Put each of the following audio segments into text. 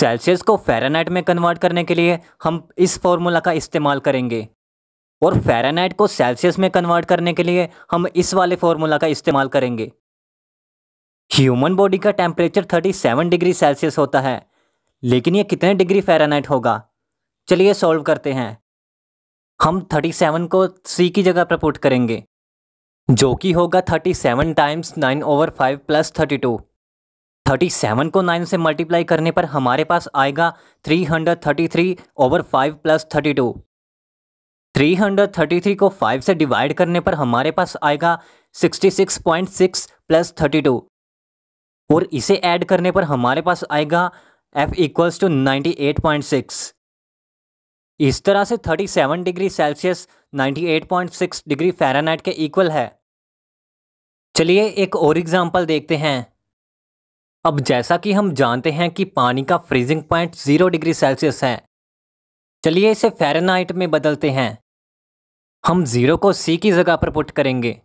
Celsius को Fahrenheit में convert करने के लिए हम इस फॉर्मूला का इस्तेमाल करेंगे और फेरानाइट को सेल्सियस में कन्वर्ट करने के लिए हम इस वाले फॉर्मूला का इस्तेमाल करेंगे ह्यूमन बॉडी का टेम्परेचर 37 डिग्री सेल्सियस होता है लेकिन ये कितने डिग्री फेरानाइट होगा चलिए सॉल्व करते हैं हम 37 को सी की जगह प्रपोट करेंगे जो कि होगा 37 times 9 over 5 plus 32 thirty seven को नाइन से मल्टीप्लाई करने पर हमारे पास आएगा three hundred thirty three over five plus thirty two three hundred thirty three को फाइव से डिवाइड करने पर हमारे पास आएगा sixty six point six plus thirty two और इसे ऐड करने पर हमारे पास आएगा F equals to ninety eight point six इस तरह से thirty seven degree Celsius ninety eight point six degree Fahrenheit के इक्वल है चलिए एक और एग्जाम्पल देखते हैं अब जैसा कि हम जानते हैं कि पानी का freezing point zero degree Celsius है चलिए इसे फेरेनहाइट में बदलते हैं हम ज़ीरो को सी की जगह पर पुट करेंगे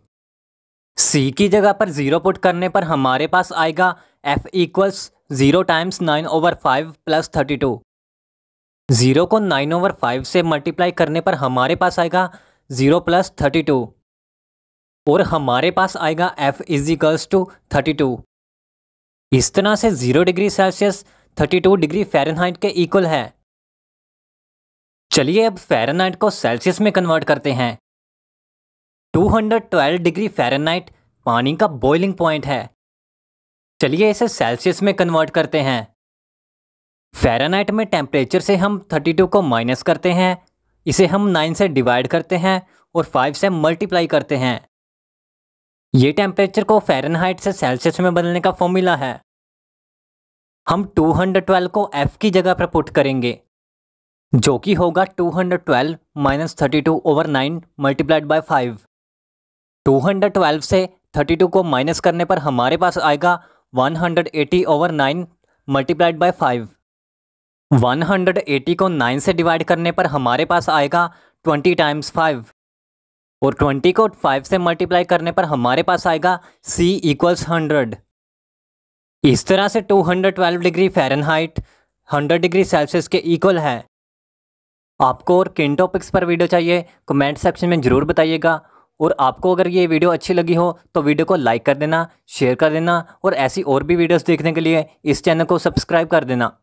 सी की जगह पर ज़ीरो पुट करने पर हमारे पास आएगा F equals zero times nine over five plus thirty two zero को नाइन ओवर फाइव से मल्टीप्लाई करने पर हमारे पास आएगा ज़ीरो प्लस थर्टी टू और हमारे पास आएगा F is equals to thirty two इस तरह से zero degree Celsius 32 degree Fahrenheit के इक्वल है चलिए अब फ़ारेनहाइट को सेल्सियस में कन्वर्ट करते हैं 212 डिग्री फ़ारेनहाइट पानी का बॉइलिंग पॉइंट है चलिए इसे सेल्सियस में कन्वर्ट करते हैं फ़ारेनहाइट में टेम्परेचर से हम 32 को माइनस करते हैं इसे हम 9 से डिवाइड करते हैं और 5 से मल्टीप्लाई करते हैं ये टेम्परेचर को फेरनहाइट से सेल्सियस में बदलने का फॉर्मूला है हम 212 को एफ की जगह पर पुट करेंगे जो कि होगा 212 minus thirty over nine multiplied by five two से 32 को माइनस करने पर हमारे पास आएगा 180 over nine multiplied by five one को 9 से डिवाइड करने पर हमारे पास आएगा 20 टाइम्स फाइव और ट्वेंटी को फाइव से मल्टीप्लाई करने पर हमारे पास आएगा सी इक्वल्स हंड्रेड इस तरह से two hundred twelve degree Fahrenheit hundred degree Celsius के इक्वल है आपको और किन टॉपिक्स पर वीडियो चाहिए कमेंट सेक्शन में ज़रूर बताइएगा और आपको अगर ये वीडियो अच्छी लगी हो तो वीडियो को लाइक कर देना शेयर कर देना और ऐसी और भी वीडियोस देखने के लिए इस चैनल को सब्सक्राइब कर देना